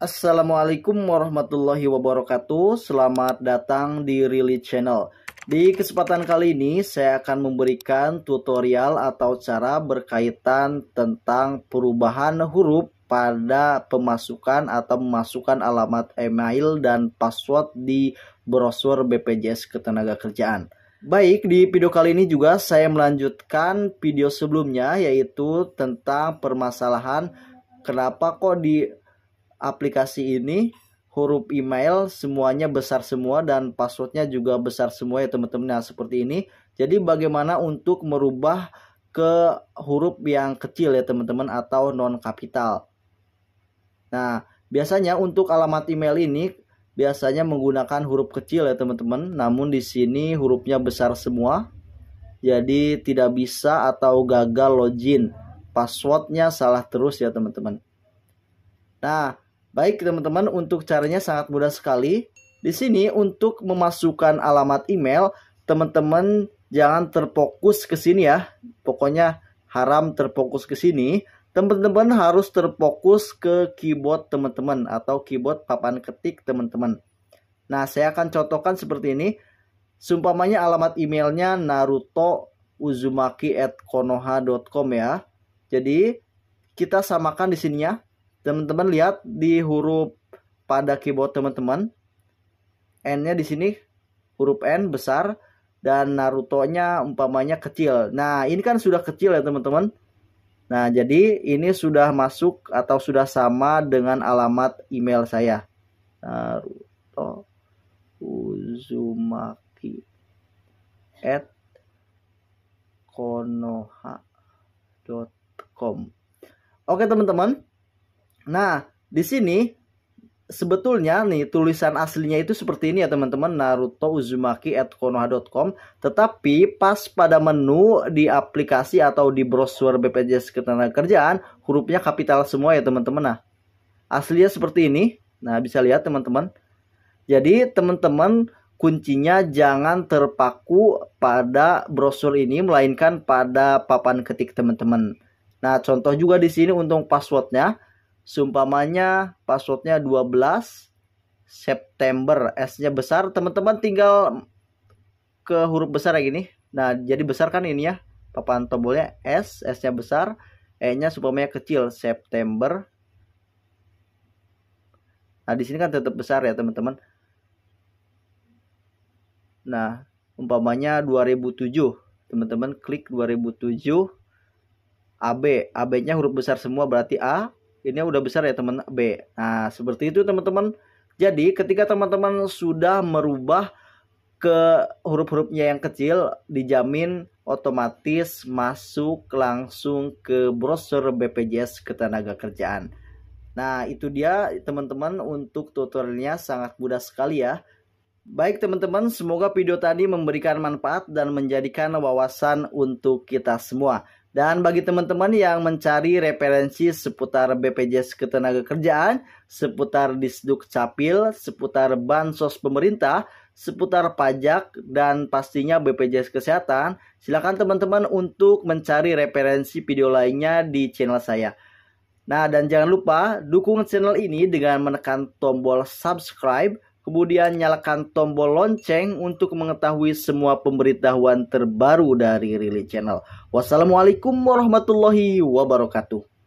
Assalamualaikum warahmatullahi wabarakatuh Selamat datang di Rili Channel Di kesempatan kali ini saya akan memberikan tutorial atau cara berkaitan tentang perubahan huruf pada pemasukan atau memasukkan alamat email dan password di brosur BPJS Ketenagakerjaan. Baik, di video kali ini juga saya melanjutkan video sebelumnya yaitu tentang permasalahan kenapa kok di aplikasi ini huruf email semuanya besar semua dan passwordnya juga besar semua ya teman-teman nah seperti ini jadi bagaimana untuk merubah ke huruf yang kecil ya teman-teman atau non kapital nah biasanya untuk alamat email ini biasanya menggunakan huruf kecil ya teman-teman namun di sini hurufnya besar semua jadi tidak bisa atau gagal login passwordnya salah terus ya teman-teman. Nah Baik teman-teman, untuk caranya sangat mudah sekali. Di sini untuk memasukkan alamat email, teman-teman jangan terfokus ke sini ya. Pokoknya haram terfokus ke sini. Teman-teman harus terfokus ke keyboard teman-teman atau keyboard papan ketik teman-teman. Nah, saya akan contohkan seperti ini. Sumpamanya alamat emailnya naruto Uzumaki at konoha.com ya. Jadi kita samakan di sini ya teman-teman lihat di huruf pada keyboard teman-teman n-nya di sini huruf n besar dan Naruto-nya umpamanya kecil. Nah, ini kan sudah kecil ya, teman-teman. Nah, jadi ini sudah masuk atau sudah sama dengan alamat email saya. Naruto Uzumaki at konoha.com Oke, teman-teman. Nah, di sini sebetulnya nih tulisan aslinya itu seperti ini ya teman-teman Naruto Uzumaki at konoha.com tetapi pas pada menu di aplikasi atau di brosur BPJS Ketenagakerjaan hurufnya kapital semua ya teman-teman nah aslinya seperti ini nah bisa lihat teman-teman jadi teman-teman kuncinya jangan terpaku pada brosur ini melainkan pada papan ketik teman-teman nah contoh juga di sini untuk passwordnya Sumpamanya passwordnya 12 September. S-nya besar. Teman-teman tinggal ke huruf besar kayak gini. Nah, jadi besar kan ini ya. Papan tombolnya S, S-nya besar. E-nya sumpamanya kecil. September. Nah, di sini kan tetap besar ya, teman-teman. Nah, umpamanya 2007, teman-teman klik 2007 AB, AB-nya huruf besar semua berarti A ini udah besar ya teman B. Nah, seperti itu teman-teman. Jadi ketika teman-teman sudah merubah ke huruf-hurufnya yang kecil, dijamin otomatis masuk langsung ke browser BPJS Ketenagakerjaan. Nah, itu dia teman-teman untuk tutorialnya sangat mudah sekali ya. Baik teman-teman, semoga video tadi memberikan manfaat dan menjadikan wawasan untuk kita semua. Dan bagi teman-teman yang mencari referensi seputar BPJS Ketenagakerjaan, seputar Disduk Capil, seputar bansos pemerintah, seputar pajak dan pastinya BPJS Kesehatan, silakan teman-teman untuk mencari referensi video lainnya di channel saya. Nah, dan jangan lupa dukung channel ini dengan menekan tombol subscribe kemudian nyalakan tombol lonceng untuk mengetahui semua pemberitahuan terbaru dari Rili Channel. Wassalamualaikum warahmatullahi wabarakatuh.